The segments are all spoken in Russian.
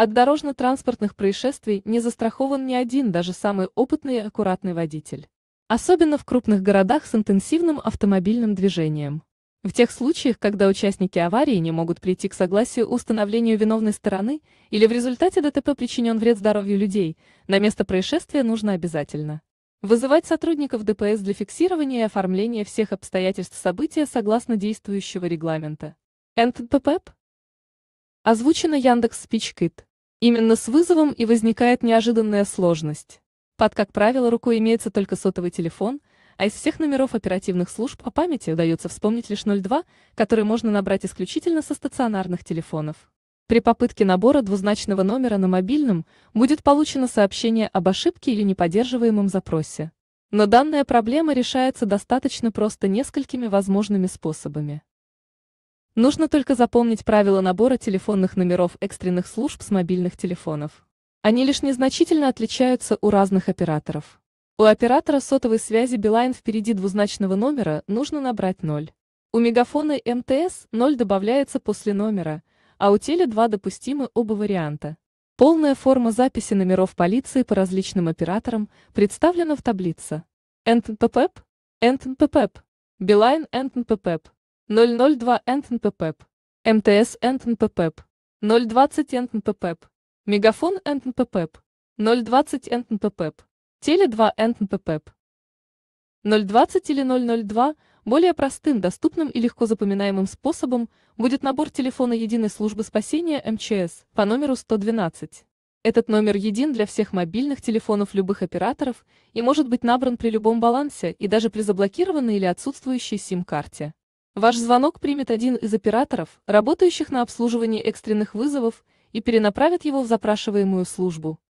От дорожно-транспортных происшествий не застрахован ни один даже самый опытный и аккуратный водитель. Особенно в крупных городах с интенсивным автомобильным движением. В тех случаях, когда участники аварии не могут прийти к согласию установлению виновной стороны или в результате ДТП причинен вред здоровью людей, на место происшествия нужно обязательно вызывать сотрудников ДПС для фиксирования и оформления всех обстоятельств события согласно действующего регламента. НТПП? Озвучено Яндекс Спичкит. Именно с вызовом и возникает неожиданная сложность. Под, как правило, рукой имеется только сотовый телефон, а из всех номеров оперативных служб по памяти удается вспомнить лишь 02, который можно набрать исключительно со стационарных телефонов. При попытке набора двузначного номера на мобильном будет получено сообщение об ошибке или неподдерживаемом запросе. Но данная проблема решается достаточно просто несколькими возможными способами. Нужно только запомнить правила набора телефонных номеров экстренных служб с мобильных телефонов. Они лишь незначительно отличаются у разных операторов. У оператора сотовой связи Билайн впереди двузначного номера нужно набрать 0. У мегафона и МТС 0 добавляется после номера, а у Теле 2 допустимы оба варианта. Полная форма записи номеров полиции по различным операторам представлена в таблице. НТПП, НТПП, Билайн НТПП. 002 НТПП. МТС НТПП. 020 НТПП. Мегафон НТПП. 020 НТПП. Теле 2 НТПП. 020 или 002 более простым, доступным и легко запоминаемым способом будет набор телефона единой службы спасения МЧС по номеру 112. Этот номер един для всех мобильных телефонов любых операторов и может быть набран при любом балансе и даже при заблокированной или отсутствующей сим-карте. Ваш звонок примет один из операторов, работающих на обслуживании экстренных вызовов, и перенаправит его в запрашиваемую службу.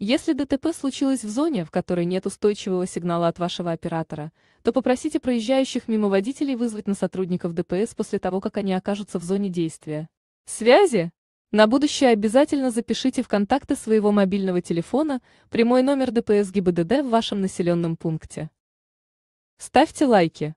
Если ДТП случилось в зоне, в которой нет устойчивого сигнала от вашего оператора, то попросите проезжающих мимо водителей вызвать на сотрудников ДПС после того, как они окажутся в зоне действия. Связи? На будущее обязательно запишите в контакты своего мобильного телефона прямой номер ДПС ГИБДД в вашем населенном пункте. Ставьте лайки.